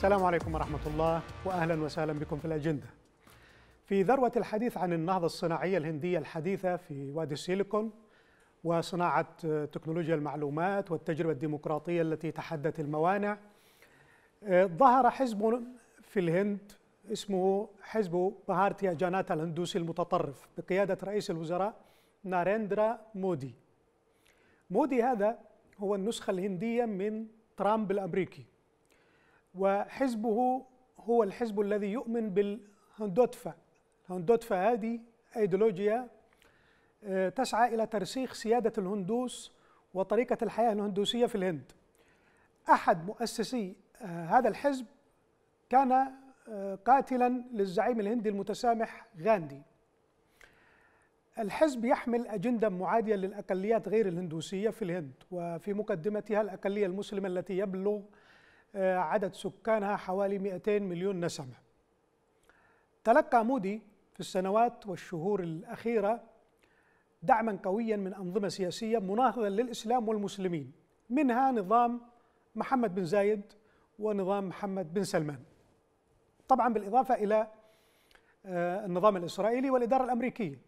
السلام عليكم ورحمة الله وأهلا وسهلا بكم في الأجندة في ذروة الحديث عن النهضة الصناعية الهندية الحديثة في وادي السيليكون وصناعة تكنولوجيا المعلومات والتجربة الديمقراطية التي تحدت الموانع ظهر حزب في الهند اسمه حزب بهارتيا جاناتا الهندوسي المتطرف بقيادة رئيس الوزراء ناريندرا مودي مودي هذا هو النسخة الهندية من ترامب الأمريكي وحزبه هو الحزب الذي يؤمن بالهندوتفا الهندوتفا هذه ايديولوجيا آه، تسعى الى ترسيخ سياده الهندوس وطريقه الحياه الهندوسيه في الهند احد مؤسسي آه، هذا الحزب كان آه، قاتلا للزعيم الهندي المتسامح غاندي الحزب يحمل أجندة معادية للأقليات غير الهندوسية في الهند وفي مقدمتها الأقلية المسلمة التي يبلغ آه، عدد سكانها حوالي 200 مليون نسمة تلقى مودي في السنوات والشهور الأخيرة دعما قويا من أنظمة سياسية مناهضة للإسلام والمسلمين منها نظام محمد بن زايد ونظام محمد بن سلمان طبعا بالإضافة إلى آه، النظام الإسرائيلي والإدارة الأمريكية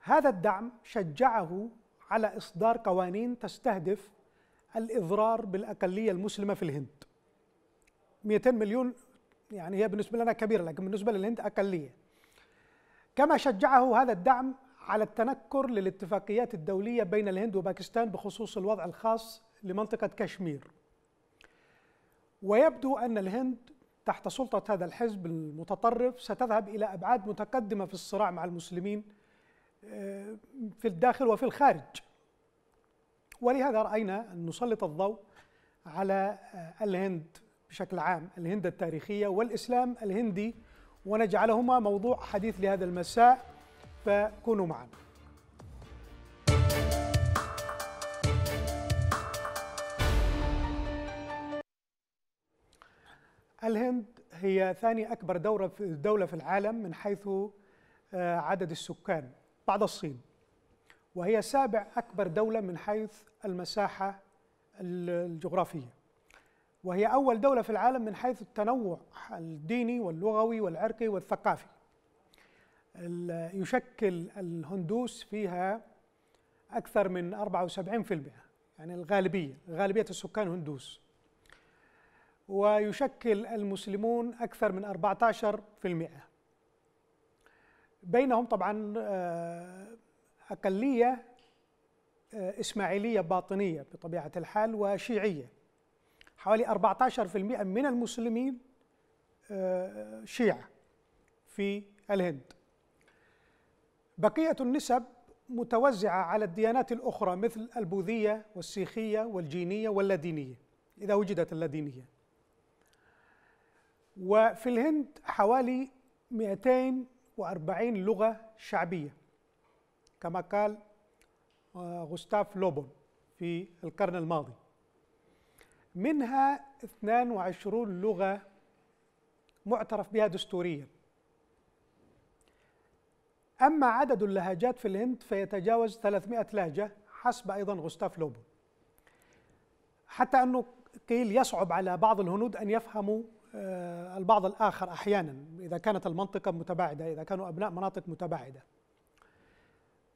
هذا الدعم شجعه على إصدار قوانين تستهدف الإضرار بالأقلية المسلمة في الهند 200 مليون يعني هي بالنسبة لنا كبيرة لكن بالنسبة للهند أقلية كما شجعه هذا الدعم على التنكر للاتفاقيات الدولية بين الهند وباكستان بخصوص الوضع الخاص لمنطقة كشمير ويبدو أن الهند تحت سلطة هذا الحزب المتطرف ستذهب إلى أبعاد متقدمة في الصراع مع المسلمين آه، في الداخل وفي الخارج ولهذا رأينا أن نسلط الضوء على الهند بشكل عام الهند التاريخية والإسلام الهندي ونجعلهما موضوع حديث لهذا المساء فكونوا معنا الهند هي ثاني أكبر دولة في العالم من حيث آه، عدد السكان بعد الصين وهي سابع أكبر دولة من حيث المساحة الجغرافية وهي أول دولة في العالم من حيث التنوع الديني واللغوي والعرقي والثقافي يشكل الهندوس فيها أكثر من 74% يعني الغالبية غالبية السكان هندوس ويشكل المسلمون أكثر من 14% بينهم طبعا آه، أقلية آه، إسماعيلية باطنية بطبيعة الحال وشيعية حوالي 14% من المسلمين آه، شيعة في الهند بقية النسب متوزعة على الديانات الأخرى مثل البوذية والسيخية والجينية واللادينية إذا وجدت اللادينية وفي الهند حوالي 240 لغة شعبية كما قال آه، غوستاف لوبون في القرن الماضي منها 22 لغة معترف بها دستوريا أما عدد اللهجات في الهند فيتجاوز 300 لهجة حسب أيضا غوستاف لوبون حتى أنه قيل يصعب على بعض الهنود أن يفهموا آه، البعض الآخر أحيانا إذا كانت المنطقة متباعدة إذا كانوا أبناء مناطق متباعدة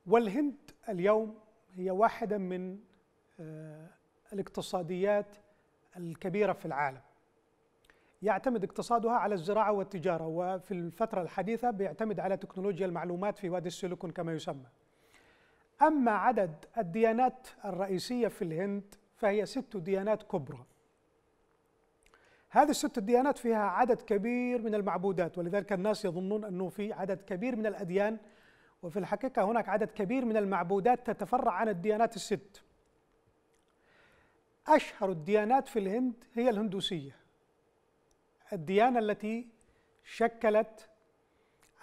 والهند اليوم هي واحدة من آه، الاقتصاديات الكبيرة في العالم يعتمد اقتصادها على الزراعة والتجارة وفي الفترة الحديثة بيعتمد على تكنولوجيا المعلومات في وادي السيليكون كما يسمى أما عدد الديانات الرئيسية في الهند فهي ست ديانات كبرى هذه الست ديانات فيها عدد كبير من المعبودات ولذلك الناس يظنون أنه في عدد كبير من الأديان وفي الحقيقة هناك عدد كبير من المعبودات تتفرع عن الديانات الست أشهر الديانات في الهند هي الهندوسية الديانة التي شكلت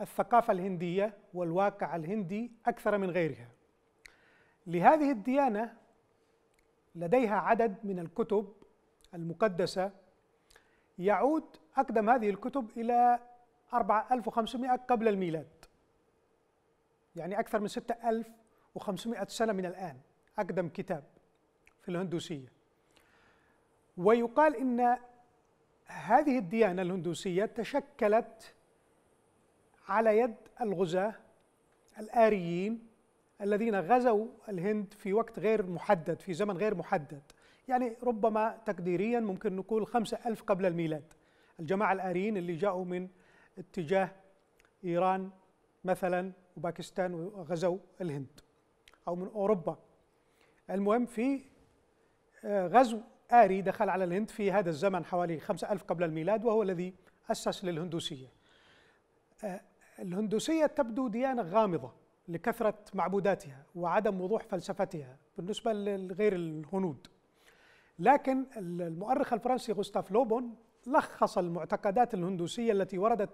الثقافة الهندية والواقع الهندي أكثر من غيرها لهذه الديانة لديها عدد من الكتب المقدسة يعود أقدم هذه الكتب إلى 4500 قبل الميلاد يعني أكثر من 6500 سنة من الآن أقدم كتاب في الهندوسية ويقال إن هذه الديانة الهندوسية تشكلت على يد الغزاة الآريين الذين غزوا الهند في وقت غير محدد في زمن غير محدد يعني ربما تقديريا ممكن نقول خمسة ألف قبل الميلاد الجماعة الآريين اللي جاءوا من اتجاه إيران مثلا وباكستان وغزو الهند أو من أوروبا المهم في آه، غزو آري دخل على الهند في هذا الزمن حوالي 5000 قبل الميلاد وهو الذي أسس للهندوسية آه، الهندوسية تبدو ديانة غامضة لكثرة معبوداتها وعدم وضوح فلسفتها بالنسبة لغير الهنود لكن المؤرخ الفرنسي غوستاف لوبون لخص المعتقدات الهندوسية التي وردت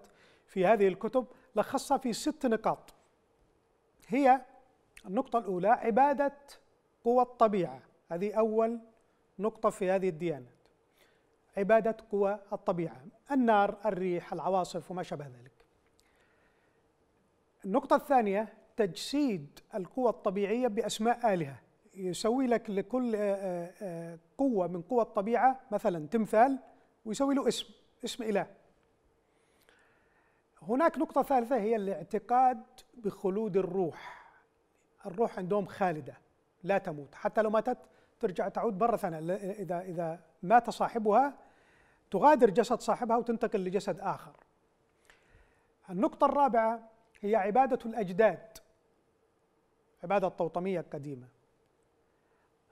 في هذه الكتب لخصها في ست نقاط هي النقطة الأولى عبادة قوى الطبيعة هذه أول نقطة في هذه الديانة عبادة قوى الطبيعة النار الريح العواصف وما شابه ذلك النقطة الثانية تجسيد القوى الطبيعية بأسماء آلهة يسوي لك لكل آه، آه، آه، قوة من قوى الطبيعة مثلا تمثال ويسوي له اسم اسم إله هناك نقطة ثالثة هي الاعتقاد بخلود الروح الروح عندهم خالدة لا تموت حتى لو ماتت ترجع تعود مرة ثانية إذا إذا مات صاحبها تغادر جسد صاحبها وتنتقل لجسد آخر النقطة الرابعة هي عبادة الأجداد عبادة الطوطمية القديمة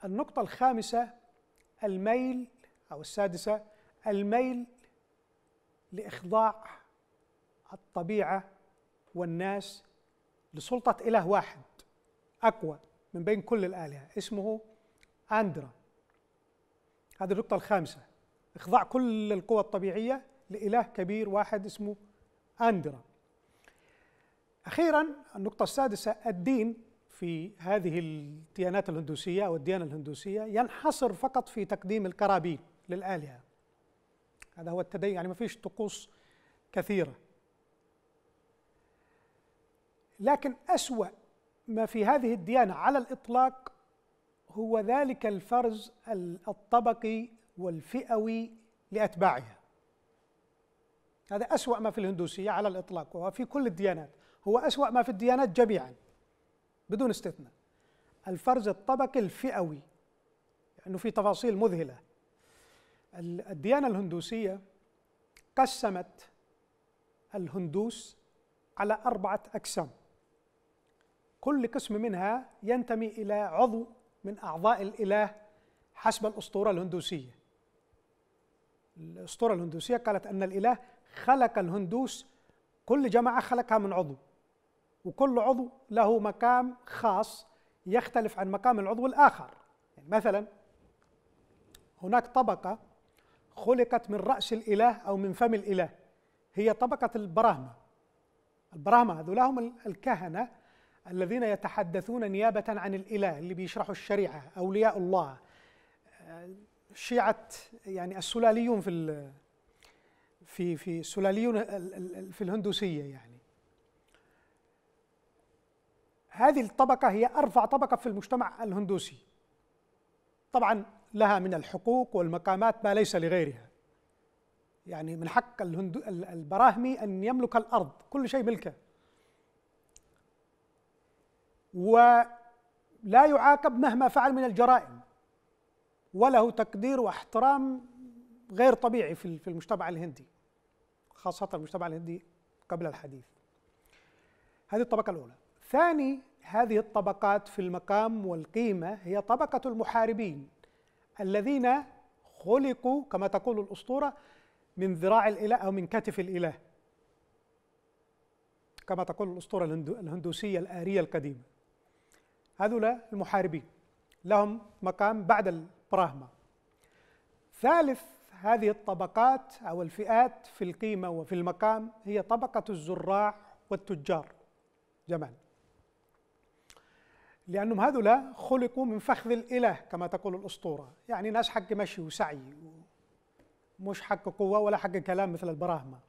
النقطة الخامسة الميل أو السادسة الميل لإخضاع الطبيعه والناس لسلطه اله واحد اقوى من بين كل الالهه اسمه اندرا هذه النقطه الخامسه اخضاع كل القوى الطبيعيه لاله كبير واحد اسمه اندرا اخيرا النقطه السادسه الدين في هذه الديانات الهندوسيه او الديانه الهندوسيه ينحصر فقط في تقديم القرابين للالهه هذا هو التدين يعني ما فيش طقوس كثيره لكن أسوأ ما في هذه الديانة على الإطلاق هو ذلك الفرز الطبقي والفئوي لأتباعها هذا أسوأ ما في الهندوسية على الإطلاق وهو في كل الديانات هو أسوأ ما في الديانات جميعا بدون استثناء الفرز الطبقي الفئوي لأنه يعني في تفاصيل مذهلة الديانة الهندوسية قسمت الهندوس على أربعة أقسام كل قسم منها ينتمي إلى عضو من أعضاء الإله حسب الأسطورة الهندوسية الأسطورة الهندوسية قالت أن الإله خلق الهندوس كل جماعة خلقها من عضو وكل عضو له مقام خاص يختلف عن مقام العضو الآخر يعني مثلا هناك طبقة خلقت من رأس الإله أو من فم الإله هي طبقة البراهمة البراهمة هذولا هم الكهنة الذين يتحدثون نيابة عن الإله اللي بيشرحوا الشريعة أولياء الله شيعة يعني السلاليون في في في السلاليون في الهندوسية يعني هذه الطبقة هي أرفع طبقة في المجتمع الهندوسي طبعا لها من الحقوق والمقامات ما ليس لغيرها يعني من حق البراهمي أن يملك الأرض كل شيء ملكه ولا يعاقب مهما فعل من الجرائم وله تقدير واحترام غير طبيعي في المجتمع الهندي خاصة المجتمع الهندي قبل الحديث هذه الطبقة الأولى ثاني هذه الطبقات في المقام والقيمة هي طبقة المحاربين الذين خلقوا كما تقول الأسطورة من ذراع الإله أو من كتف الإله كما تقول الأسطورة الهندوسية الآرية القديمة هذول المحاربين لهم مقام بعد البراهما ثالث هذه الطبقات أو الفئات في القيمة وفي المقام هي طبقة الزراع والتجار جمال لأنهم هذولا خلقوا من فخذ الإله كما تقول الأسطورة يعني ناس حق مشي وسعي مش حق قوة ولا حق كلام مثل البراهمة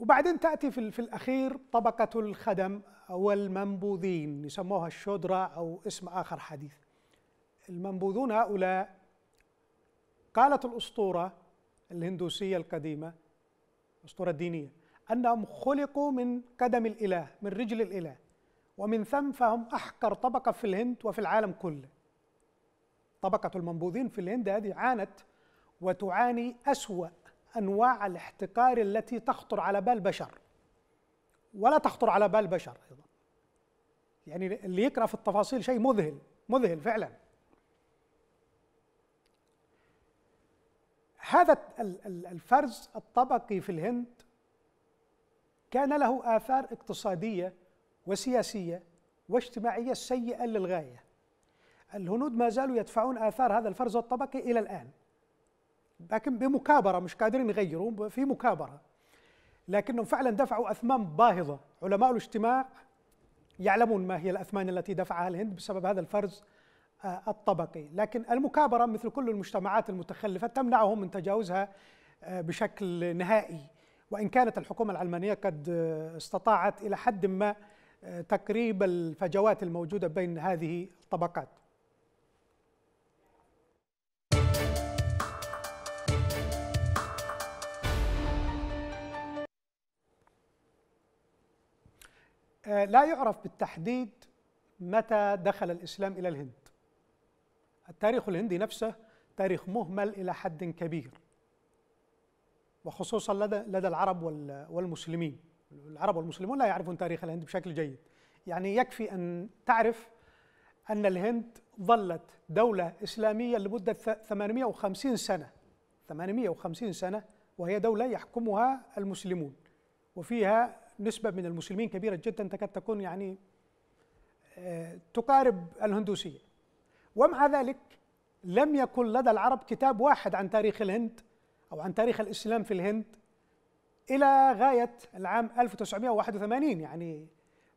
وبعدين تأتي في, في الأخير طبقة الخدم والمنبوذين يسموها الشودرة أو اسم آخر حديث المنبوذون هؤلاء قالت الأسطورة الهندوسية القديمة الأسطورة الدينية أنهم خلقوا من قدم الإله من رجل الإله ومن ثم فهم أحقر طبقة في الهند وفي العالم كله طبقة المنبوذين في الهند هذه عانت وتعاني أسوأ أنواع الاحتقار التي تخطر على بال بشر ولا تخطر على بال بشر أيضا يعني اللي يقرأ في التفاصيل شيء مذهل مذهل فعلا هذا الفرز الطبقي في الهند كان له آثار اقتصادية وسياسية واجتماعية سيئة للغاية الهنود ما زالوا يدفعون آثار هذا الفرز الطبقي إلى الآن لكن بمكابره مش قادرين يغيروا في مكابره لكنهم فعلا دفعوا اثمان باهظه علماء الاجتماع يعلمون ما هي الاثمان التي دفعها الهند بسبب هذا الفرز آه، الطبقي لكن المكابره مثل كل المجتمعات المتخلفه تمنعهم من تجاوزها آه، بشكل نهائي وان كانت الحكومه العلمانيه قد آه، استطاعت الى حد ما تقريب الفجوات الموجوده بين هذه الطبقات آه، لا يعرف بالتحديد متى دخل الإسلام إلى الهند التاريخ الهندي نفسه تاريخ مهمل إلى حد كبير وخصوصا لدى, لدى العرب والمسلمين العرب والمسلمون لا يعرفون تاريخ الهند بشكل جيد يعني يكفي أن تعرف أن الهند ظلت دولة إسلامية لمدة 850 سنة 850 سنة وهي دولة يحكمها المسلمون وفيها نسبة من المسلمين كبيرة جدا تكاد تكون يعني آه، تقارب الهندوسية ومع ذلك لم يكن لدى العرب كتاب واحد عن تاريخ الهند أو عن تاريخ الإسلام في الهند إلى غاية العام 1981 يعني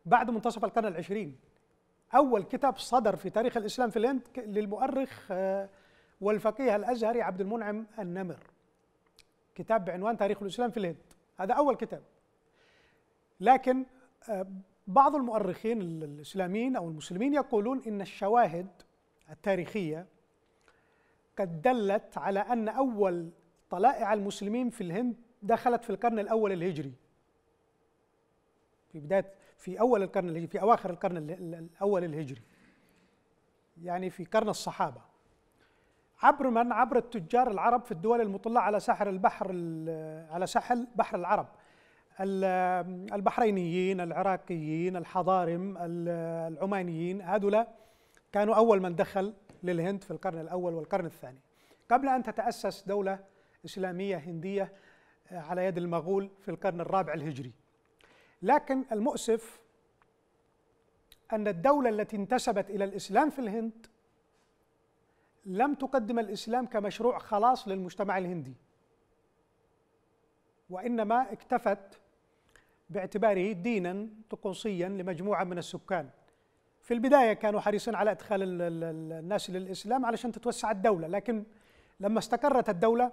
بعد منتصف القرن العشرين أول كتاب صدر في تاريخ الإسلام في الهند للمؤرخ آه، والفقيه الأزهري عبد المنعم النمر كتاب بعنوان تاريخ الإسلام في الهند هذا أول كتاب لكن آه، بعض المؤرخين الاسلاميين او المسلمين يقولون ان الشواهد التاريخيه قد دلت على ان اول طلائع المسلمين في الهند دخلت في القرن الاول الهجري في بدايه في اول القرن الهجري في اواخر القرن الاول الهجري يعني في قرن الصحابه عبر من عبر التجار العرب في الدول المطلة على ساحل البحر على ساحل بحر العرب البحرينيين العراقيين الحضارم العمانيين هذولا كانوا أول من دخل للهند في القرن الأول والقرن الثاني قبل أن تتأسس دولة إسلامية هندية آه، على يد المغول في القرن الرابع الهجري لكن المؤسف أن الدولة التي انتسبت إلى الإسلام في الهند لم تقدم الإسلام كمشروع خلاص للمجتمع الهندي وإنما اكتفت باعتباره دينا طقوسيا لمجموعة من السكان في البداية كانوا حريصين على إدخال الناس للإسلام علشان تتوسع الدولة لكن لما استقرت الدولة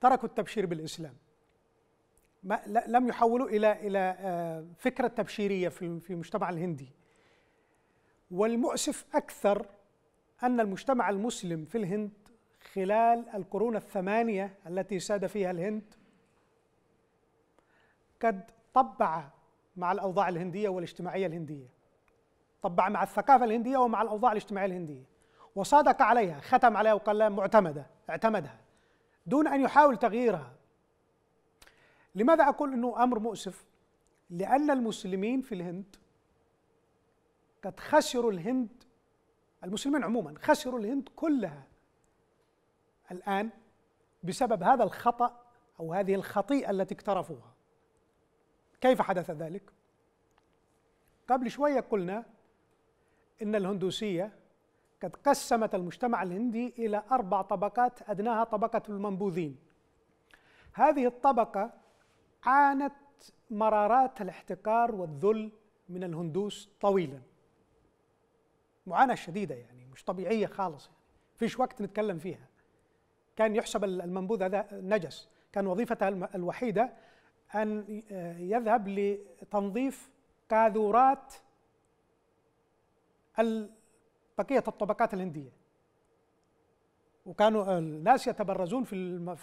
تركوا التبشير بالإسلام ما لم يحولوا إلى إلى آه، فكرة تبشيرية في المجتمع الهندي والمؤسف أكثر أن المجتمع المسلم في الهند خلال القرون الثمانية التي ساد فيها الهند قد طبع مع الاوضاع الهنديه والاجتماعيه الهنديه طبع مع الثقافه الهنديه ومع الاوضاع الاجتماعيه الهنديه وصادق عليها ختم عليها وقال لها معتمده اعتمدها دون ان يحاول تغييرها لماذا اقول انه امر مؤسف لان المسلمين في الهند قد خسروا الهند المسلمين عموما خسروا الهند كلها الان بسبب هذا الخطا او هذه الخطيئه التي اقترفوها كيف حدث ذلك؟ قبل شوية قلنا إن الهندوسية قد قسمت المجتمع الهندي إلى أربع طبقات أدناها طبقة المنبوذين هذه الطبقة عانت مرارات الاحتقار والذل من الهندوس طويلا معاناة شديدة يعني مش طبيعية خالص يعني فيش وقت نتكلم فيها كان يحسب المنبوذ هذا نجس كان وظيفته الوحيدة أن آه، يذهب لتنظيف كاذورات بقية الطبقات الهندية وكانوا آه، الناس يتبرزون في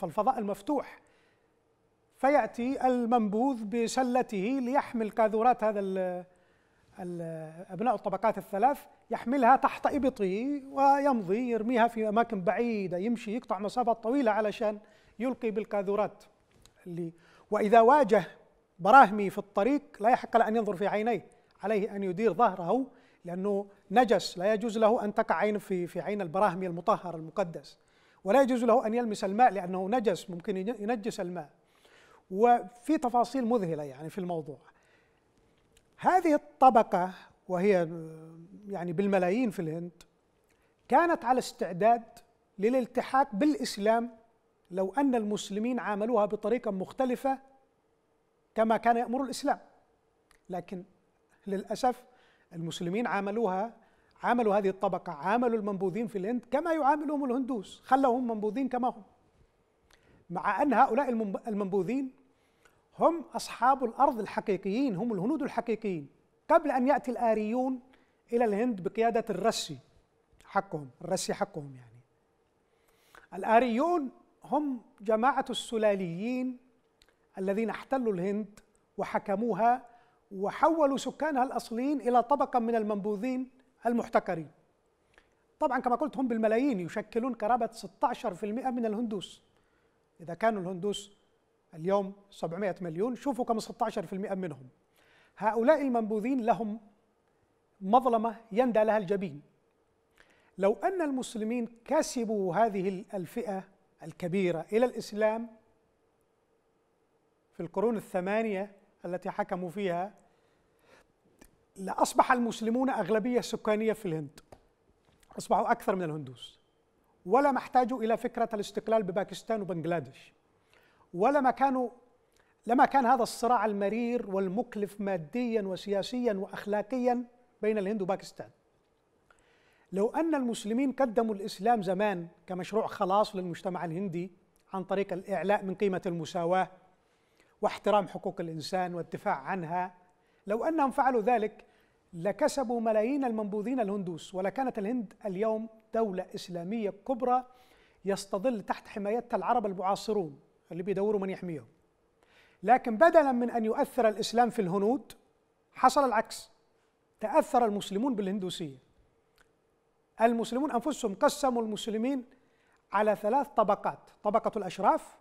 الفضاء المفتوح فيأتي المنبوذ بسلته ليحمل كاذورات هذا أبناء الطبقات الثلاث يحملها تحت إبطه ويمضي يرميها في أماكن بعيدة يمشي يقطع مسافات طويلة علشان يلقي بالكاذورات اللي وإذا واجه براهمي في الطريق لا يحق له أن ينظر في عينيه عليه أن يدير ظهره لأنه نجس لا يجوز له أن تقع عين في, في عين البراهمي المطهر المقدس ولا يجوز له أن يلمس الماء لأنه نجس ممكن ينجس الماء وفي تفاصيل مذهلة يعني في الموضوع هذه الطبقة وهي يعني بالملايين في الهند كانت على استعداد للالتحاق بالإسلام لو أن المسلمين عاملوها بطريقة مختلفة كما كان يأمر الإسلام لكن للأسف المسلمين عاملوها عاملوا هذه الطبقة عاملوا المنبوذين في الهند كما يعاملهم الهندوس خلوهم منبوذين كما هم مع أن هؤلاء المنبوذين هم أصحاب الأرض الحقيقيين هم الهنود الحقيقيين قبل أن يأتي الآريون إلى الهند بقيادة الرسي حقهم الرسي حقهم يعني الآريون هم جماعة السلاليين الذين احتلوا الهند وحكموها وحولوا سكانها الأصليين إلى طبقة من المنبوذين المحتكرين طبعا كما قلت هم بالملايين يشكلون قرابة 16% من الهندوس إذا كانوا الهندوس اليوم 700 مليون شوفوا كم 16% منهم هؤلاء المنبوذين لهم مظلمة يندى لها الجبين لو أن المسلمين كسبوا هذه الفئة الكبيرة إلى الإسلام في القرون الثمانية التي حكموا فيها لأصبح المسلمون أغلبية سكانية في الهند أصبحوا أكثر من الهندوس ولا ما احتاجوا إلى فكرة الاستقلال بباكستان وبنغلاديش ولا ما كانوا لما كان هذا الصراع المرير والمكلف ماديا وسياسيا وأخلاقيا بين الهند وباكستان لو أن المسلمين قدموا الإسلام زمان كمشروع خلاص للمجتمع الهندي عن طريق الإعلاء من قيمة المساواة واحترام حقوق الإنسان والدفاع عنها لو أنهم فعلوا ذلك لكسبوا ملايين المنبوذين الهندوس ولكانت الهند اليوم دولة إسلامية كبرى يستظل تحت حمايتها العرب المعاصرون اللي بيدوروا من يحميهم لكن بدلا من أن يؤثر الإسلام في الهنود حصل العكس تأثر المسلمون بالهندوسية المسلمون أنفسهم قسموا المسلمين على ثلاث طبقات طبقة الأشراف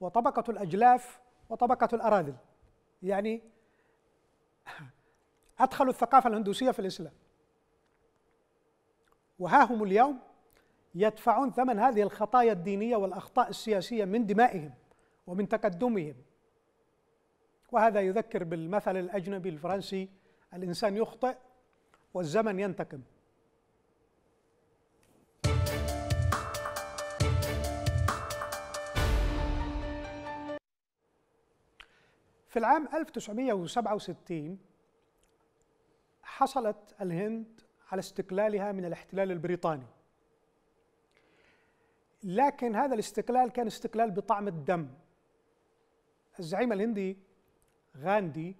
وطبقة الأجلاف وطبقة الأراذل يعني أدخلوا الثقافة الهندوسية في الإسلام وها هم اليوم يدفعون ثمن هذه الخطايا الدينية والأخطاء السياسية من دمائهم ومن تقدمهم وهذا يذكر بالمثل الأجنبي الفرنسي الإنسان يخطئ والزمن ينتقم في العام 1967 حصلت الهند على استقلالها من الاحتلال البريطاني لكن هذا الاستقلال كان استقلال بطعم الدم الزعيم الهندي غاندي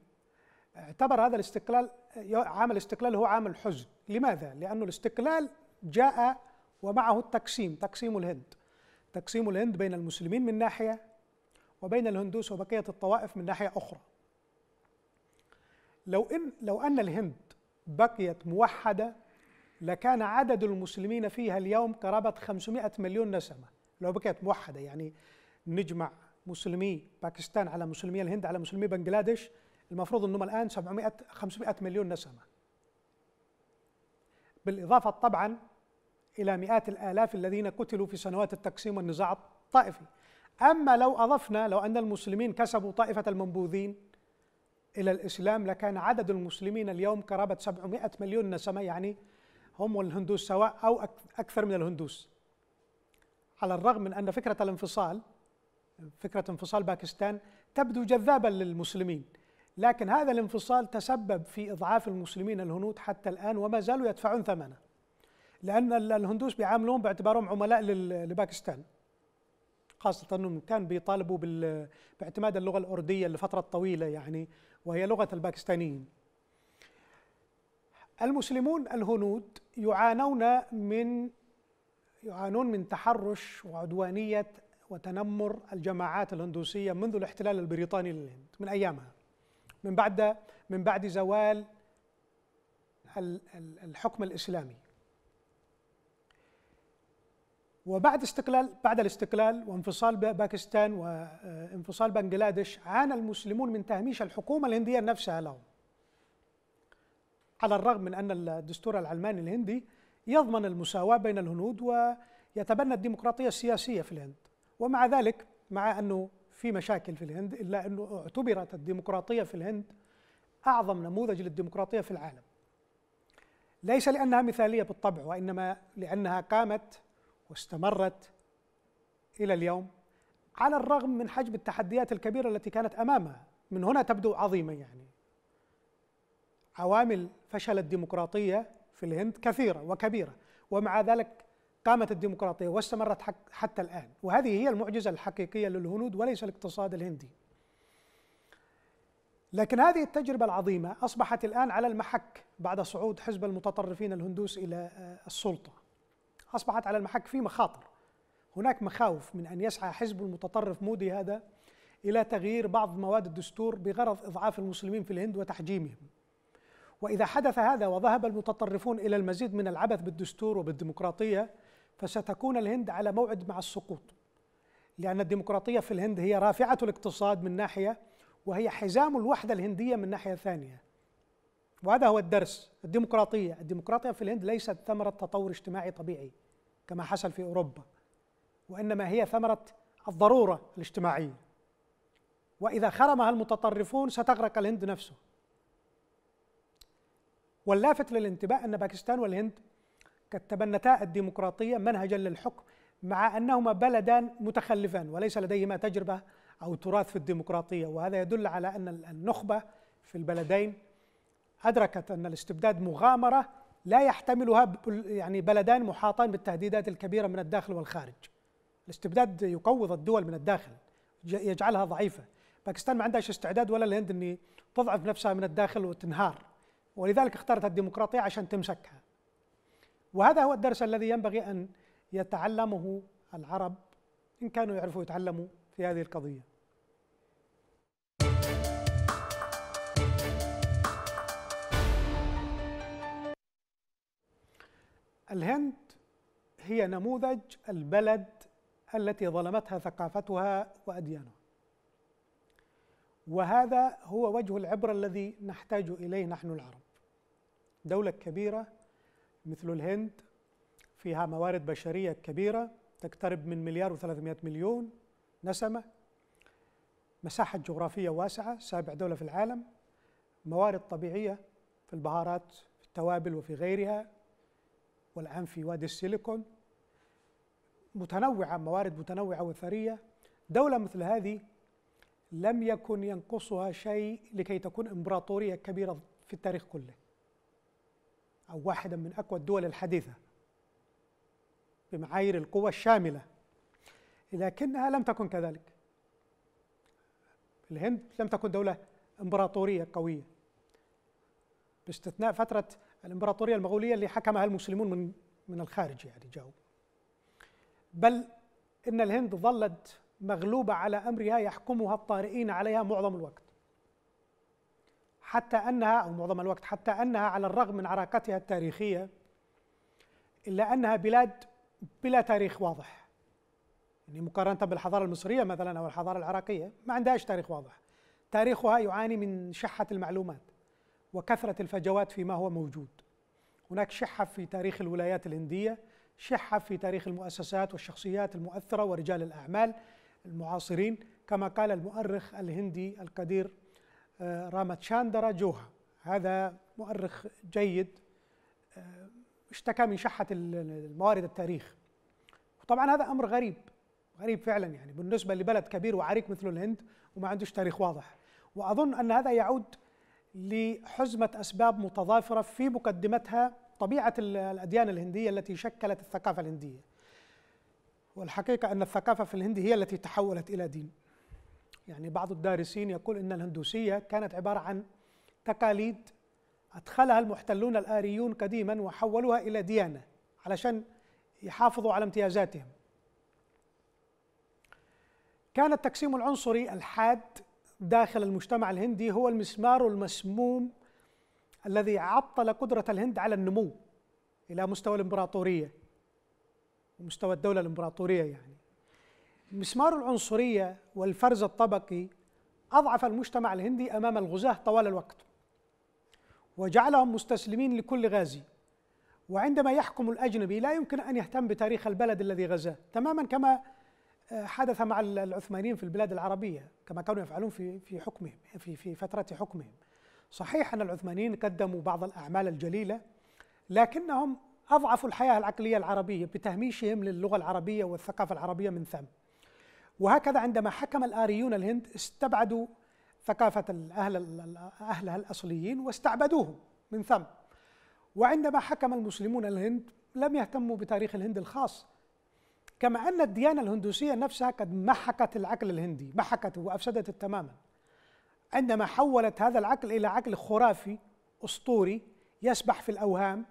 اعتبر هذا الاستقلال عام الاستقلال هو عام الحزن لماذا؟ لأن الاستقلال جاء ومعه التقسيم تقسيم الهند تقسيم الهند بين المسلمين من ناحية وبين الهندوس وبقية الطوائف من ناحية أخرى لو, إن لو أن الهند بقيت موحدة لكان عدد المسلمين فيها اليوم قرابة 500 مليون نسمة لو بقيت موحدة يعني نجمع مسلمي باكستان على مسلمي الهند على مسلمي بنجلاديش المفروض أنهم الآن 700 500 مليون نسمة بالإضافة طبعا إلى مئات الآلاف الذين قتلوا في سنوات التقسيم والنزاع الطائفي أما لو أضفنا لو أن المسلمين كسبوا طائفة المنبوذين إلى الإسلام لكان عدد المسلمين اليوم قرابة 700 مليون نسمة يعني هم والهندوس سواء أو أكثر من الهندوس على الرغم من أن فكرة الانفصال فكرة انفصال باكستان تبدو جذابة للمسلمين لكن هذا الانفصال تسبب في إضعاف المسلمين الهنود حتى الآن وما زالوا يدفعون ثمنه لأن الهندوس بيعاملون باعتبارهم عملاء لباكستان خاصة أنهم كان بيطالبوا باعتماد اللغة الأردية لفترة طويلة يعني وهي لغة الباكستانيين المسلمون الهنود يعانون من يعانون من تحرش وعدوانية وتنمر الجماعات الهندوسية منذ الاحتلال البريطاني للهند من أيامها من بعد من بعد زوال الحكم الإسلامي وبعد استقلال بعد الاستقلال وانفصال باكستان وانفصال بنجلاديش عانى المسلمون من تهميش الحكومه الهنديه نفسها لهم. على الرغم من ان الدستور العلماني الهندي يضمن المساواه بين الهنود ويتبنى الديمقراطيه السياسيه في الهند. ومع ذلك مع انه في مشاكل في الهند الا انه اعتبرت الديمقراطيه في الهند اعظم نموذج للديمقراطيه في العالم. ليس لانها مثاليه بالطبع وانما لانها قامت واستمرت إلى اليوم على الرغم من حجم التحديات الكبيرة التي كانت أمامها من هنا تبدو عظيمة يعني عوامل فشل الديمقراطية في الهند كثيرة وكبيرة ومع ذلك قامت الديمقراطية واستمرت حتى الآن وهذه هي المعجزة الحقيقية للهنود وليس الاقتصاد الهندي لكن هذه التجربة العظيمة أصبحت الآن على المحك بعد صعود حزب المتطرفين الهندوس إلى آه، السلطة أصبحت على المحك في مخاطر هناك مخاوف من أن يسعى حزب المتطرف مودي هذا إلى تغيير بعض مواد الدستور بغرض إضعاف المسلمين في الهند وتحجيمهم وإذا حدث هذا وذهب المتطرفون إلى المزيد من العبث بالدستور وبالديمقراطية فستكون الهند على موعد مع السقوط لأن الديمقراطية في الهند هي رافعة الاقتصاد من ناحية وهي حزام الوحدة الهندية من ناحية ثانية وهذا هو الدرس الديمقراطية الديمقراطية في الهند ليست ثمرة تطور اجتماعي طبيعي كما حصل في اوروبا وانما هي ثمره الضروره الاجتماعيه واذا خرمها المتطرفون ستغرق الهند نفسه واللافت للانتباه ان باكستان والهند قد تبنتا الديمقراطيه منهجا للحكم مع انهما بلدان متخلفان وليس لديهما تجربه او تراث في الديمقراطيه وهذا يدل على ان النخبه في البلدين ادركت ان الاستبداد مغامره لا يحتملها يعني بلدان محاطان بالتهديدات الكبيره من الداخل والخارج. الاستبداد يقوض الدول من الداخل يجعلها ضعيفه. باكستان ما عندهاش استعداد ولا الهند ان تضعف نفسها من الداخل وتنهار. ولذلك اختارت الديمقراطيه عشان تمسكها. وهذا هو الدرس الذي ينبغي ان يتعلمه العرب ان كانوا يعرفوا يتعلموا في هذه القضيه. الهند هي نموذج البلد التي ظلمتها ثقافتها واديانها وهذا هو وجه العبره الذي نحتاج اليه نحن العرب دوله كبيره مثل الهند فيها موارد بشريه كبيره تقترب من مليار و300 مليون نسمه مساحه جغرافيه واسعه سابع دوله في العالم موارد طبيعيه في البهارات في التوابل وفي غيرها والآن في وادي السيليكون متنوعة موارد متنوعة وثرية دولة مثل هذه لم يكن ينقصها شيء لكي تكون إمبراطورية كبيرة في التاريخ كله أو واحدة من أقوى الدول الحديثة بمعايير القوة الشاملة لكنها لم تكن كذلك الهند لم تكن دولة إمبراطورية قوية باستثناء فترة الامبراطوريه المغوليه اللي حكمها المسلمون من من الخارج يعني جاءوا بل ان الهند ظلت مغلوبه على امرها يحكمها الطارئين عليها معظم الوقت حتى انها او معظم الوقت حتى انها على الرغم من عراقتها التاريخيه الا انها بلاد بلا تاريخ واضح يعني مقارنه بالحضاره المصريه مثلا او الحضاره العراقيه ما عندهاش تاريخ واضح تاريخها يعاني من شحه المعلومات وكثره الفجوات فيما هو موجود هناك شحة في تاريخ الولايات الهندية شحة في تاريخ المؤسسات والشخصيات المؤثرة ورجال الأعمال المعاصرين كما قال المؤرخ الهندي القدير آه، راماتشاندرا جوها هذا مؤرخ جيد آه، اشتكى من شحة الموارد التاريخ وطبعا هذا أمر غريب غريب فعلا يعني بالنسبة لبلد كبير وعريق مثل الهند وما عندوش تاريخ واضح وأظن أن هذا يعود لحزمة أسباب متضافرة في مقدمتها طبيعة الأديان الهندية التي شكلت الثقافة الهندية والحقيقة أن الثقافة في الهند هي التي تحولت إلى دين يعني بعض الدارسين يقول أن الهندوسية كانت عبارة عن تقاليد أدخلها المحتلون الآريون قديما وحولوها إلى ديانة علشان يحافظوا على امتيازاتهم كان التقسيم العنصري الحاد داخل المجتمع الهندي هو المسمار المسموم الذي عطل قدرة الهند على النمو إلى مستوى الإمبراطورية مستوى الدولة الإمبراطورية يعني مسمار العنصرية والفرز الطبقي أضعف المجتمع الهندي أمام الغزاة طوال الوقت وجعلهم مستسلمين لكل غازي وعندما يحكم الأجنبي لا يمكن أن يهتم بتاريخ البلد الذي غزاه تماما كما حدث مع العثمانيين في البلاد العربية كما كانوا يفعلون في في حكمهم في في فترة حكمهم صحيح أن العثمانيين قدموا بعض الأعمال الجليلة لكنهم أضعفوا الحياة العقلية العربية بتهميشهم للغة العربية والثقافة العربية من ثم وهكذا عندما حكم الآريون الهند استبعدوا ثقافة أهل أهلها الأصليين واستعبدوهم من ثم وعندما حكم المسلمون الهند لم يهتموا بتاريخ الهند الخاص كما أن الديانة الهندوسية نفسها قد محكت العقل الهندي محكته وأفسدته تماما عندما حولت هذا العقل إلى عقل خرافي أسطوري يسبح في الأوهام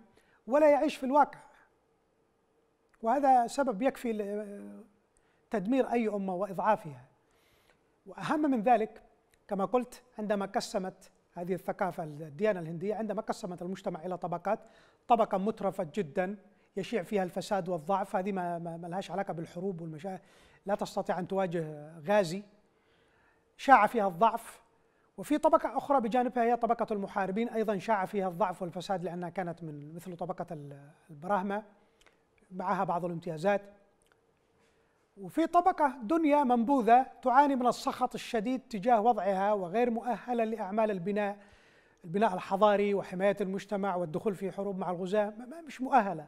ولا يعيش في الواقع وهذا سبب يكفي تدمير أي أمة وإضعافها وأهم من ذلك كما قلت عندما قسمت هذه الثقافة الديانة الهندية عندما قسمت المجتمع إلى طبقات طبقة مترفة جدا يشيع فيها الفساد والضعف هذه ما, ما لهاش علاقة بالحروب والمشاكل لا تستطيع أن تواجه غازي شاع فيها الضعف وفي طبقة أخرى بجانبها هي طبقة المحاربين أيضا شاع فيها الضعف والفساد لأنها كانت من مثل طبقة البراهمة معها بعض الامتيازات وفي طبقة دنيا منبوذة تعاني من السخط الشديد تجاه وضعها وغير مؤهلة لأعمال البناء البناء الحضاري وحماية المجتمع والدخول في حروب مع الغزاة مش مؤهلة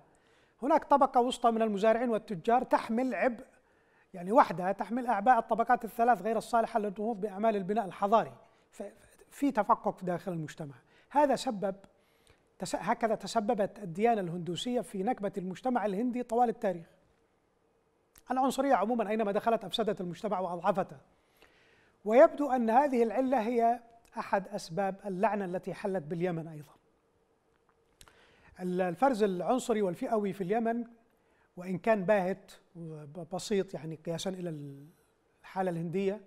هناك طبقة وسطى من المزارعين والتجار تحمل عبء يعني وحدها تحمل أعباء الطبقات الثلاث غير الصالحة للنهوض بأعمال البناء الحضاري في تفقق داخل المجتمع هذا سبب هكذا تسببت الديانة الهندوسية في نكبة المجتمع الهندي طوال التاريخ العنصرية عموما أينما دخلت أفسدت المجتمع وأضعفته ويبدو أن هذه العلة هي أحد أسباب اللعنة التي حلت باليمن أيضا الفرز العنصري والفئوي في اليمن وإن كان باهت وبسيط يعني قياسا إلى الحالة الهندية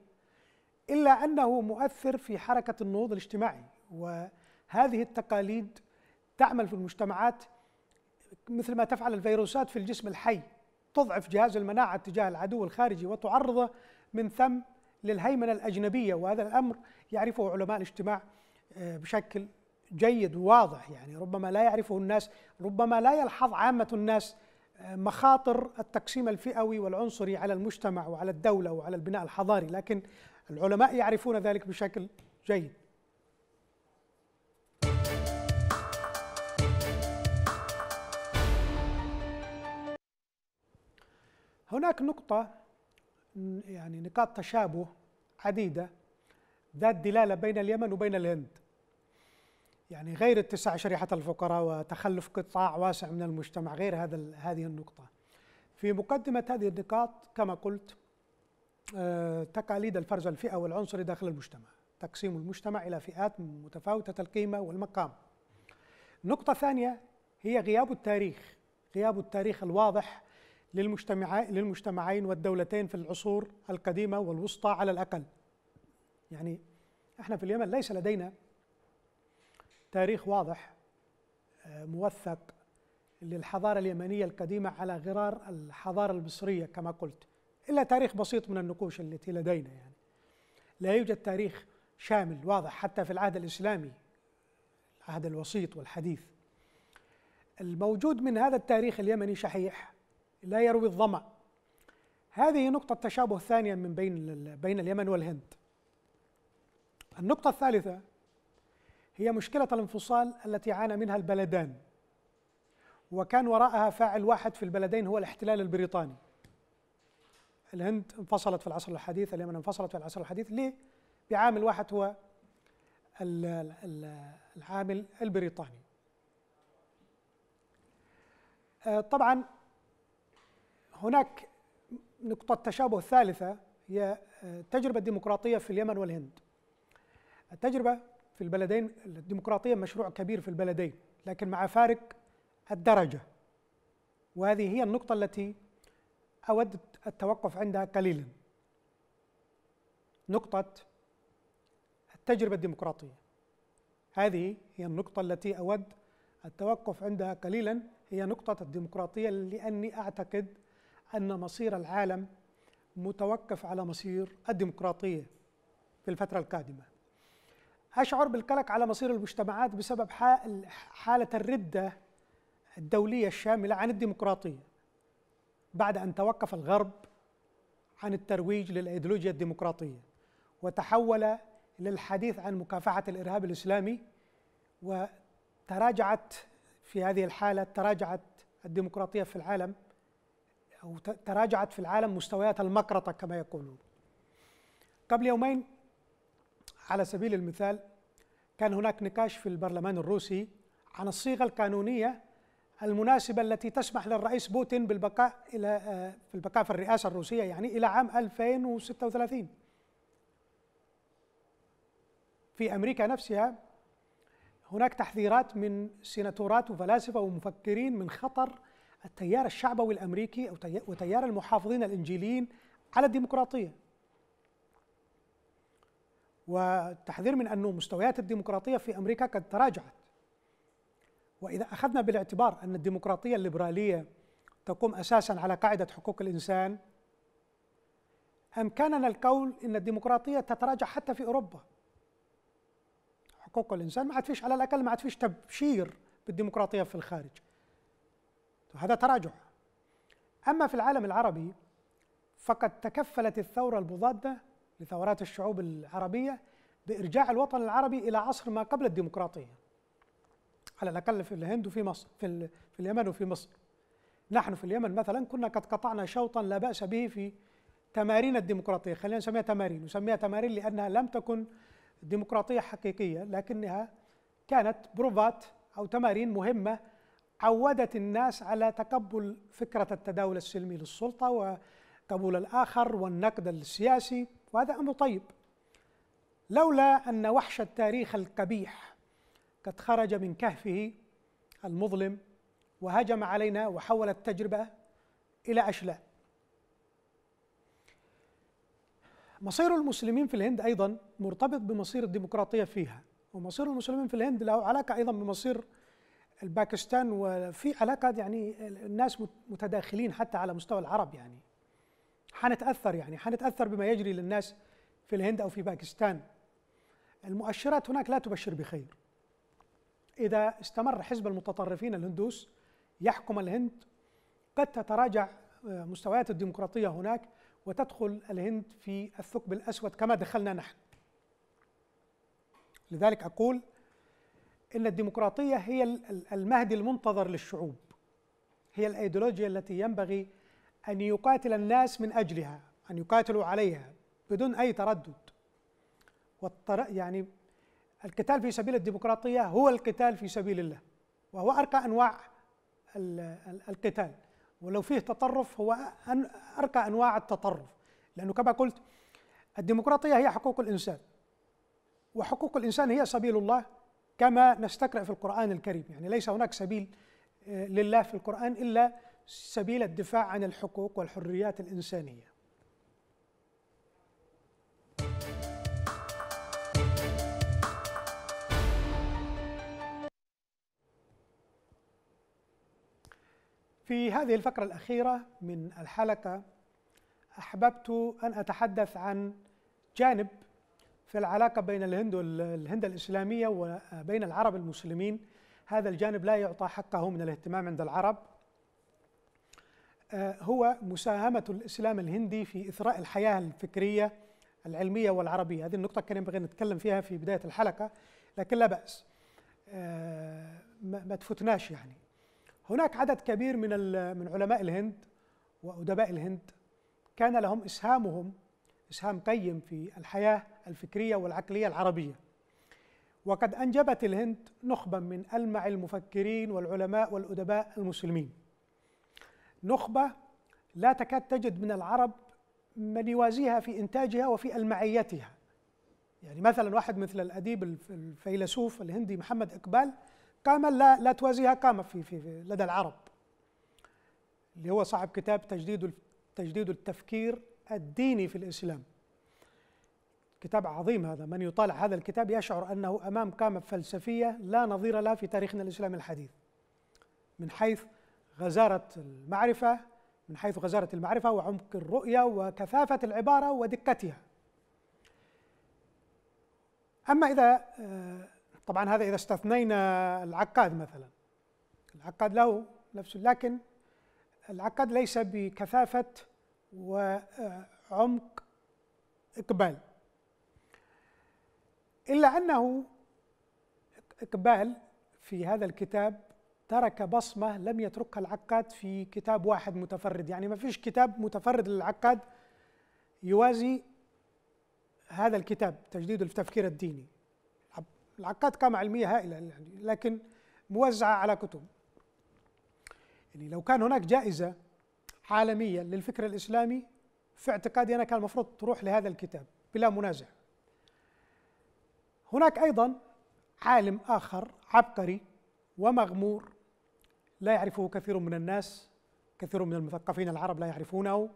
إلا أنه مؤثر في حركة النهوض الاجتماعي وهذه التقاليد تعمل في المجتمعات مثل ما تفعل الفيروسات في الجسم الحي تضعف جهاز المناعة تجاه العدو الخارجي وتعرضه من ثم للهيمنة الأجنبية وهذا الأمر يعرفه علماء الاجتماع آه، بشكل جيد وواضح يعني ربما لا يعرفه الناس ربما لا يلحظ عامة الناس آه، مخاطر التقسيم الفئوي والعنصري على المجتمع وعلى الدولة وعلى البناء الحضاري لكن العلماء يعرفون ذلك بشكل جيد هناك نقطة يعني نقاط تشابه عديدة ذات دلالة بين اليمن وبين الهند يعني غير اتساع شريحة الفقراء وتخلف قطاع واسع من المجتمع غير هذا هذه النقطة في مقدمة هذه النقاط كما قلت آه، تقاليد الفرز الفئة والعنصري داخل المجتمع تقسيم المجتمع إلى فئات متفاوتة القيمة والمقام نقطة ثانية هي غياب التاريخ غياب التاريخ الواضح للمجتمع للمجتمعين والدولتين في العصور القديمة والوسطى على الأقل يعني احنا في اليمن ليس لدينا تاريخ واضح آه، موثق للحضارة اليمنية القديمة على غرار الحضارة المصرية كما قلت إلا تاريخ بسيط من النقوش التي لدينا يعني لا يوجد تاريخ شامل واضح حتى في العهد الإسلامي العهد الوسيط والحديث الموجود من هذا التاريخ اليمني شحيح لا يروي الظمأ هذه نقطة تشابه ثانية من بين بين اليمن والهند النقطة الثالثة هي مشكلة الانفصال التي عانى منها البلدان وكان وراءها فاعل واحد في البلدين هو الاحتلال البريطاني الهند انفصلت في العصر الحديث اليمن انفصلت في العصر الحديث ليه؟ بعامل واحد هو العامل البريطاني آه، طبعا هناك نقطة تشابه ثالثة هي آه، التجربة الديمقراطية في اليمن والهند التجربة في البلدين الديمقراطية مشروع كبير في البلدين لكن مع فارق الدرجة وهذه هي النقطة التي أود التوقف عندها قليلا نقطة التجربة الديمقراطية هذه هي النقطة التي أود التوقف عندها قليلا هي نقطة الديمقراطية لأني أعتقد أن مصير العالم متوقف على مصير الديمقراطية في الفترة القادمة أشعر بالقلق على مصير المجتمعات بسبب حالة الردة الدولية الشاملة عن الديمقراطية بعد أن توقف الغرب عن الترويج للأيديولوجيا الديمقراطية وتحول للحديث عن مكافحة الإرهاب الإسلامي وتراجعت في هذه الحالة تراجعت الديمقراطية في العالم أو تراجعت في العالم مستويات المقرطة كما يقولون قبل يومين على سبيل المثال كان هناك نقاش في البرلمان الروسي عن الصيغه القانونيه المناسبه التي تسمح للرئيس بوتين بالبقاء الى آه، في البقاء في الرئاسه الروسيه يعني الى عام 2036 في امريكا نفسها هناك تحذيرات من سيناتورات وفلاسفه ومفكرين من خطر التيار الشعبوي الامريكي وتيار المحافظين الانجيليين على الديمقراطيه والتحذير من أن مستويات الديمقراطية في أمريكا قد تراجعت وإذا أخذنا بالاعتبار أن الديمقراطية الليبرالية تقوم أساسا على قاعدة حقوق الإنسان أمكاننا القول أن الديمقراطية تتراجع حتى في أوروبا حقوق الإنسان ما عاد فيش على الأقل ما عاد فيش تبشير بالديمقراطية في الخارج هذا تراجع أما في العالم العربي فقد تكفلت الثورة المضادة لثورات الشعوب العربية بإرجاع الوطن العربي إلى عصر ما قبل الديمقراطية على الأقل في الهند وفي مصر في, في اليمن وفي مصر نحن في اليمن مثلا كنا قد قطعنا شوطا لا بأس به في تمارين الديمقراطية خلينا نسميها تمارين نسميها تمارين لأنها لم تكن ديمقراطية حقيقية لكنها كانت بروفات أو تمارين مهمة عودت الناس على تقبل فكرة التداول السلمي للسلطة وقبول الآخر والنقد السياسي وهذا أمر طيب لولا أن وحش التاريخ القبيح قد خرج من كهفه المظلم وهجم علينا وحول التجربة إلى أشلاء مصير المسلمين في الهند أيضا مرتبط بمصير الديمقراطية فيها ومصير المسلمين في الهند له علاقة أيضا بمصير الباكستان وفي علاقة يعني الناس متداخلين حتى على مستوى العرب يعني حنتاثر يعني حنتاثر بما يجري للناس في الهند او في باكستان المؤشرات هناك لا تبشر بخير اذا استمر حزب المتطرفين الهندوس يحكم الهند قد تتراجع آه، مستويات الديمقراطيه هناك وتدخل الهند في الثقب الاسود كما دخلنا نحن لذلك اقول ان الديمقراطيه هي المهدي المنتظر للشعوب هي الايديولوجيا التي ينبغي أن يقاتل الناس من أجلها أن يقاتلوا عليها بدون أي تردد والطر... يعني القتال في سبيل الديمقراطية هو القتال في سبيل الله وهو أرقى أنواع القتال ولو فيه تطرف هو أرقى أنواع التطرف لأنه كما قلت الديمقراطية هي حقوق الإنسان وحقوق الإنسان هي سبيل الله كما نستقرأ في القرآن الكريم يعني ليس هناك سبيل آه، لله في القرآن إلا سبيل الدفاع عن الحقوق والحريات الإنسانية في هذه الفقرة الأخيرة من الحلقة أحببت أن أتحدث عن جانب في العلاقة بين الهند والهند الإسلامية وبين العرب المسلمين هذا الجانب لا يعطى حقه من الاهتمام عند العرب آه، هو مساهمة الإسلام الهندي في إثراء الحياة الفكرية العلمية والعربية هذه النقطة كان ينبغي نتكلم فيها في بداية الحلقة لكن لا بأس آه، ما تفوتناش يعني هناك عدد كبير من من علماء الهند وأدباء الهند كان لهم إسهامهم إسهام قيم في الحياة الفكرية والعقلية العربية وقد أنجبت الهند نخبا من ألمع المفكرين والعلماء والأدباء المسلمين نخبة لا تكاد تجد من العرب من يوازيها في إنتاجها وفي ألمعيتها يعني مثلا واحد مثل الأديب الفيلسوف الهندي محمد إقبال قام لا, لا توازيها قامة في, في, في لدى العرب اللي هو صاحب كتاب تجديد تجديد التفكير الديني في الإسلام كتاب عظيم هذا من يطالع هذا الكتاب يشعر أنه أمام قامة فلسفية لا نظير لها في تاريخنا الإسلامي الحديث من حيث غزارة المعرفة من حيث غزارة المعرفة وعمق الرؤية وكثافة العبارة ودقتها أما إذا آه، طبعا هذا إذا استثنينا العقاد مثلا العقاد له نفسه لكن العقاد ليس بكثافة وعمق إقبال إلا أنه إقبال في هذا الكتاب ترك بصمة لم يتركها العقاد في كتاب واحد متفرد يعني ما فيش كتاب متفرد للعقاد يوازي هذا الكتاب تجديد التفكير الديني العقاد قامة علمية هائلة يعني لكن موزعة على كتب يعني لو كان هناك جائزة عالمية للفكر الإسلامي في اعتقادي أنا كان المفروض تروح لهذا الكتاب بلا منازع هناك أيضا عالم آخر عبقري ومغمور لا يعرفه كثير من الناس كثير من المثقفين العرب لا يعرفونه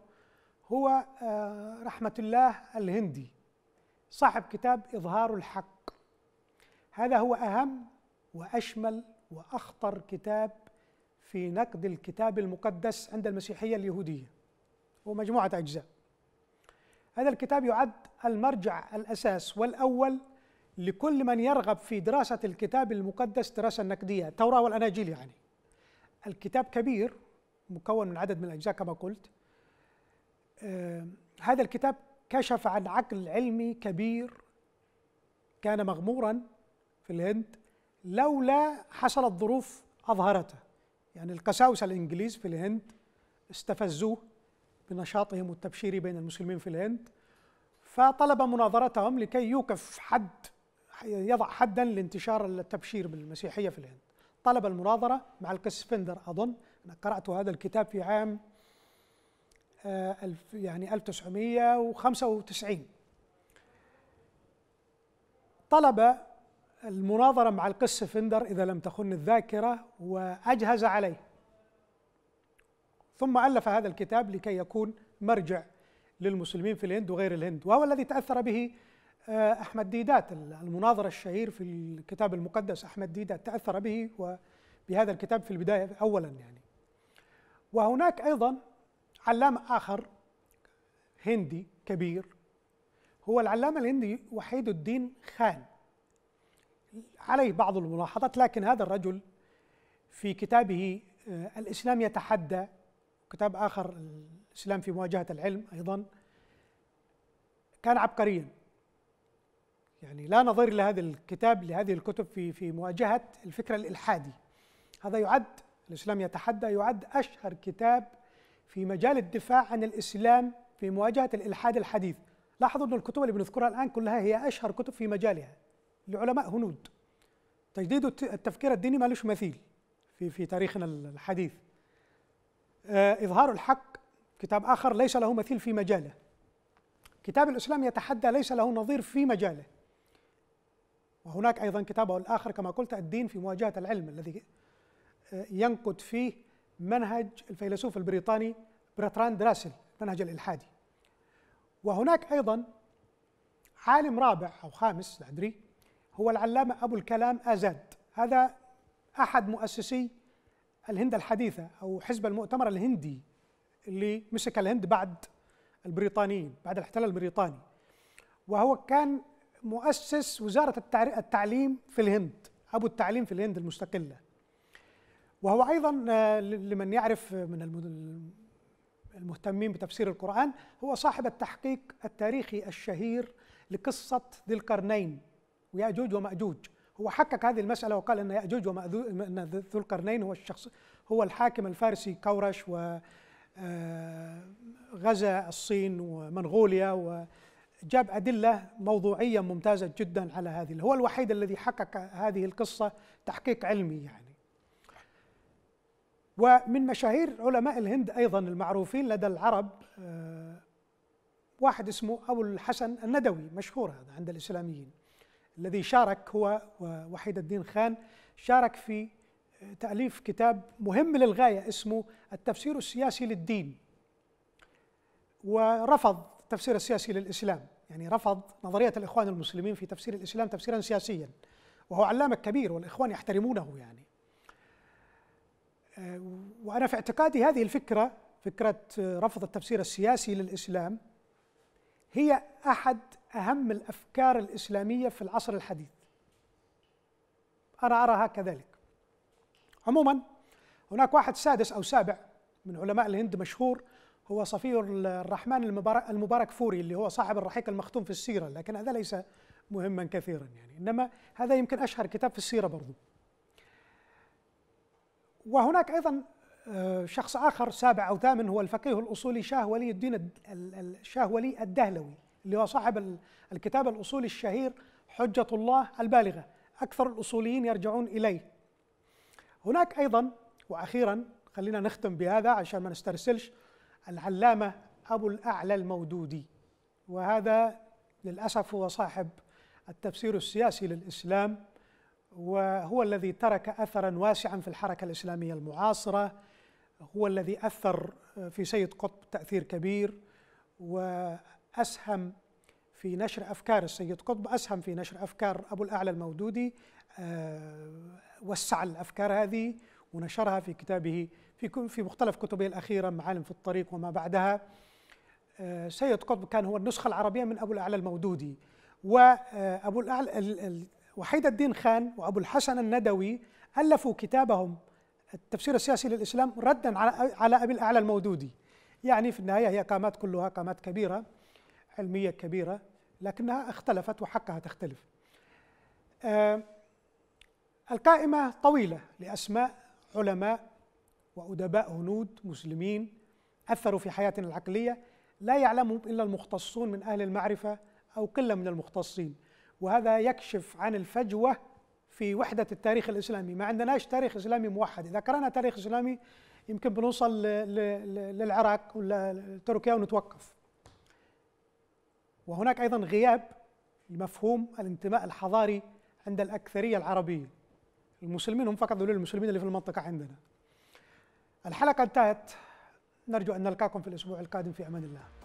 هو آه، رحمة الله الهندي صاحب كتاب إظهار الحق هذا هو أهم وأشمل وأخطر كتاب في نقد الكتاب المقدس عند المسيحية اليهودية هو مجموعة أجزاء هذا الكتاب يعد المرجع الأساس والأول لكل من يرغب في دراسة الكتاب المقدس دراسة نقدية التوراة والأناجيل يعني الكتاب كبير مكون من عدد من الأجزاء كما قلت آه، هذا الكتاب كشف عن عقل علمي كبير كان مغمورا في الهند لولا حصلت ظروف أظهرته يعني القساوسة الإنجليز في الهند استفزوه بنشاطهم التبشيري بين المسلمين في الهند فطلب مناظرتهم لكي يوقف حد يضع حدا لانتشار التبشير بالمسيحية في الهند طلب المناظرة مع القس فندر أظن أنا قرأت هذا الكتاب في عام آه، ألف يعني 1995 طلب المناظرة مع القس فندر إذا لم تخن الذاكرة وأجهز عليه ثم ألف هذا الكتاب لكي يكون مرجع للمسلمين في الهند وغير الهند وهو الذي تأثر به آه، أحمد ديدات المناظر الشهير في الكتاب المقدس أحمد ديدات تأثر به وبهذا الكتاب في البداية أولا يعني وهناك أيضا علامة آخر هندي كبير هو العلامة الهندي وحيد الدين خان عليه بعض الملاحظات لكن هذا الرجل في كتابه آه، الإسلام يتحدى كتاب آخر الإسلام في مواجهة العلم أيضا كان عبقريا يعني لا نظير لهذا الكتاب لهذه الكتب في في مواجهه الفكر الالحادي هذا يعد الاسلام يتحدى يعد اشهر كتاب في مجال الدفاع عن الاسلام في مواجهه الالحاد الحديث لاحظوا ان الكتب اللي بنذكرها الان كلها هي اشهر كتب في مجالها لعلماء هنود تجديد التفكير الديني مالوش مثيل في في تاريخنا الحديث آه، اظهار الحق كتاب اخر ليس له مثيل في مجاله كتاب الاسلام يتحدى ليس له نظير في مجاله وهناك أيضا كتابه الآخر كما قلت الدين في مواجهة العلم الذي آه، ينقد فيه منهج الفيلسوف البريطاني برتراند راسل منهج الإلحادي وهناك أيضا عالم رابع أو خامس لا أدري هو العلامة أبو الكلام آزاد هذا أحد مؤسسي الهند الحديثة أو حزب المؤتمر الهندي اللي مسك الهند بعد البريطانيين بعد الاحتلال البريطاني وهو كان مؤسس وزارة التعليم في الهند أبو التعليم في الهند المستقلة وهو أيضا آه، لمن يعرف من المهتمين بتفسير القرآن هو صاحب التحقيق التاريخي الشهير لقصة ذي القرنين ويأجوج ومأجوج هو حقق هذه المسألة وقال أن يأجوج ومأجوج أن ذو القرنين هو الشخص هو الحاكم الفارسي كورش وغزا آه، الصين ومنغوليا و, جاب أدلة موضوعية ممتازة جدا على هذه هو الوحيد الذي حقق هذه القصة تحقيق علمي يعني ومن مشاهير علماء الهند أيضا المعروفين لدى العرب آه، واحد اسمه أبو الحسن الندوي مشهور هذا عند الإسلاميين الذي شارك هو ووحيد الدين خان شارك في آه، تأليف كتاب مهم للغاية اسمه التفسير السياسي للدين ورفض التفسير السياسي للإسلام يعني رفض نظرية الإخوان المسلمين في تفسير الإسلام تفسيرا سياسيا وهو علامة كبير والإخوان يحترمونه يعني آه، وأنا في اعتقادي هذه الفكرة فكرة رفض التفسير السياسي للإسلام هي أحد أهم الأفكار الإسلامية في العصر الحديث أنا أراها كذلك عموما هناك واحد سادس أو سابع من علماء الهند مشهور هو صفي الرحمن المبارك فوري اللي هو صاحب الرحيق المختوم في السيرة لكن هذا ليس مهما كثيرا يعني إنما هذا يمكن أشهر كتاب في السيرة برضو وهناك أيضا آه، شخص آخر سابع أو ثامن هو الفقيه الأصولي شاه ولي الدين شاه ولي الدهلوي اللي هو صاحب الكتاب الأصولي الشهير حجة الله البالغة أكثر الأصوليين يرجعون إليه هناك أيضا وأخيرا خلينا نختم بهذا عشان ما نسترسلش العلامة أبو الأعلى المودودي وهذا للأسف هو صاحب التفسير السياسي للإسلام وهو الذي ترك أثرا واسعا في الحركة الإسلامية المعاصرة هو الذي أثر في سيد قطب تأثير كبير وأسهم في نشر أفكار السيد قطب أسهم في نشر أفكار أبو الأعلى المودودي آه، وسع الأفكار هذه ونشرها في كتابه في في مختلف كتبه الاخيره معالم في الطريق وما بعدها آه، سيد قطب كان هو النسخه العربيه من ابو الاعلى المودودي وابو الاعلى وحيد الدين خان وابو الحسن الندوي الفوا كتابهم التفسير السياسي للاسلام ردا على ابي الاعلى المودودي يعني في النهايه هي قامات كلها قامات كبيره علميه كبيره لكنها اختلفت وحقها تختلف آه، القائمه طويله لاسماء علماء وأدباء هنود مسلمين أثروا في حياتنا العقلية لا يعلمهم إلا المختصون من أهل المعرفة أو قلة من المختصين وهذا يكشف عن الفجوة في وحدة التاريخ الإسلامي ما عندناش تاريخ إسلامي موحد إذا قرأنا تاريخ إسلامي يمكن بنوصل للعراق ولا تركيا ونتوقف وهناك أيضا غياب لمفهوم الانتماء الحضاري عند الأكثرية العربية المسلمين هم فقط دول المسلمين اللي في المنطقة عندنا الحلقة انتهت نرجو أن نلقاكم في الأسبوع القادم في أمان الله